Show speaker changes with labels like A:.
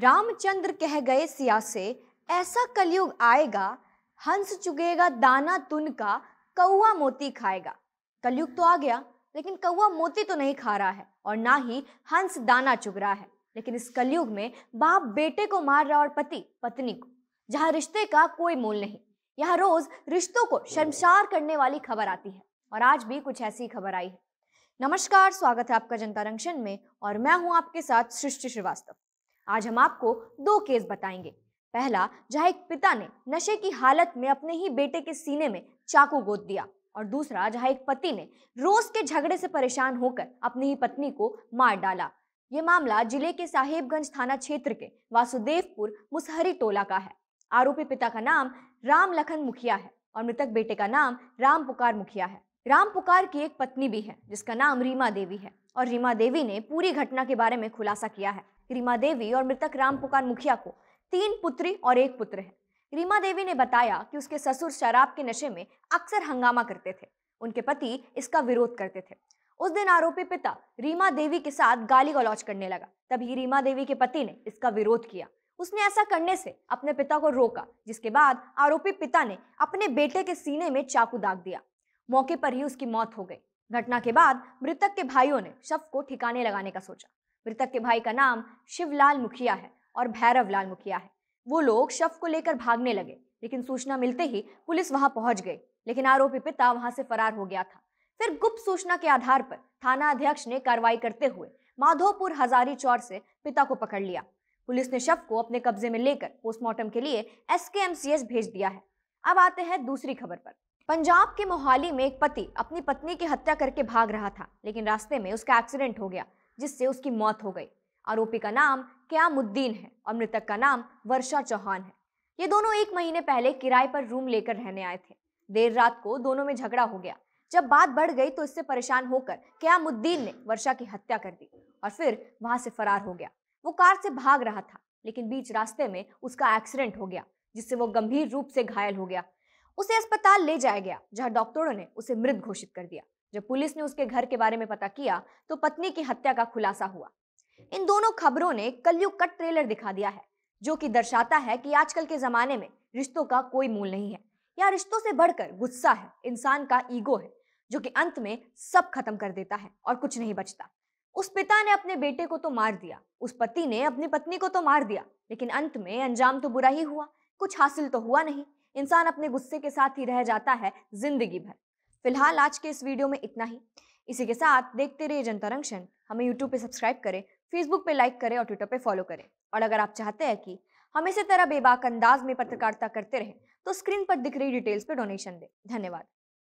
A: रामचंद्र कह गए सिया से ऐसा कलयुग आएगा हंस चुगेगा दाना तुन का कौआ मोती खाएगा कलयुग तो आ गया लेकिन कौआ मोती तो नहीं खा रहा है और ना ही हंस दाना चुग रहा है लेकिन इस कलयुग में बाप बेटे को मार रहा और पति पत्नी को जहाँ रिश्ते का कोई मोल नहीं यहाँ रोज रिश्तों को शर्मसार करने वाली खबर आती है और आज भी कुछ ऐसी खबर आई है नमस्कार स्वागत है आपका जनता रंगशन में और मैं हूँ आपके साथ सृष्टि श्रीवास्तव आज हम आपको दो केस बताएंगे पहला जहां एक पिता ने नशे की हालत में अपने ही बेटे के सीने में चाकू गोद दिया और दूसरा जहां एक पति ने रोज के झगड़े से परेशान होकर अपनी ही पत्नी को मार डाला ये मामला जिले के साहेबगंज थाना क्षेत्र के वासुदेवपुर मुसहरी टोला का है आरोपी पिता का नाम राम लखन मुखिया है और मृतक बेटे का नाम राम पुकार मुखिया है राम पुकार की एक पत्नी भी है जिसका नाम रीमा देवी है और रीमा देवी ने पूरी घटना के बारे में खुलासा किया है रीमा देवी और मृतक राम पुकार मुखिया को तीन पुत्री और एक पुत्र है रीमा देवी ने बताया कि उसके ससुर शराब के नशे में अक्सर हंगामा करते थे उनके पति इसका विरोध करते थे उस दिन आरोपी पिता रीमा देवी के साथ गाली गलौज करने लगा तभी रीमा देवी के पति ने इसका विरोध किया उसने ऐसा करने से अपने पिता को रोका जिसके बाद आरोपी पिता ने अपने बेटे के सीने में चाकू दाग दिया मौके पर ही उसकी मौत हो गई घटना के बाद मृतक के भाइयों ने शव को ठिकाने लगाने का सोचा मृतक के भाई का नाम शिवलाल मुखिया है और भैरव लाल मुखिया है वो लोग शव को लेकर भागने लगे लेकिन सूचना मिलते ही पुलिस वहां पहुंच गई लेकिन आरोपी पिता वहां से फरार हो गया था फिर गुप्त सूचना के आधार पर थाना अध्यक्ष ने कार्रवाई करते हुए माधोपुर हजारी चौर से पिता को पकड़ लिया पुलिस ने शव को अपने कब्जे में लेकर पोस्टमार्टम के लिए एस भेज दिया है अब आते हैं दूसरी खबर पर पंजाब के मोहाली में एक पति अपनी पत्नी की हत्या करके भाग रहा था लेकिन रास्ते में उसका एक्सीडेंट हो गया जिससे उसकी मौत हो गई आरोपी का नाम क्यामुद्दीन है और मृतक का नाम वर्षा चौहान है ये दोनों एक महीने पहले किराए पर रूम लेकर रहने आए थे देर रात को दोनों में झगड़ा हो गया जब बात बढ़ गई तो इससे परेशान होकर क्यामुद्दीन ने वर्षा की हत्या कर दी और फिर वहां से फरार हो गया वो कार से भाग रहा था लेकिन बीच रास्ते में उसका एक्सीडेंट हो गया जिससे वो गंभीर रूप से घायल हो गया उसे अस्पताल ले जाया गया जहां डॉक्टरों ने उसे मृत घोषित कर दिया जब पुलिस ने उसके घर के बारे में पता किया तो पत्नी की हत्या का खुलासा हुआ इन दोनों खबरों ने कलयुग का ट्रेलर दिखा दिया है जो कि दर्शाता है कि आजकल के जमाने में रिश्तों का कोई मूल नहीं है या रिश्तों से बढ़कर गुस्सा है इंसान का ईगो है जो कि अंत में सब खत्म कर देता है और कुछ नहीं बचता उस पिता ने अपने बेटे को तो मार दिया उस पति ने अपनी पत्नी को तो मार दिया लेकिन अंत में अंजाम तो बुरा ही हुआ कुछ हासिल तो हुआ नहीं इंसान अपने गुस्से के साथ ही रह जाता है जिंदगी भर फिलहाल आज के इस वीडियो में इतना ही इसी के साथ देखते रहिए जनता हमें यूट्यूब पे सब्सक्राइब करें फेसबुक पे लाइक करें और ट्विटर पे फॉलो करें और अगर आप चाहते हैं कि हम इसी तरह बेबाक अंदाज में पत्रकारिता करते रहें तो स्क्रीन पर दिख रही डिटेल्स पर डोनेशन दें धन्यवाद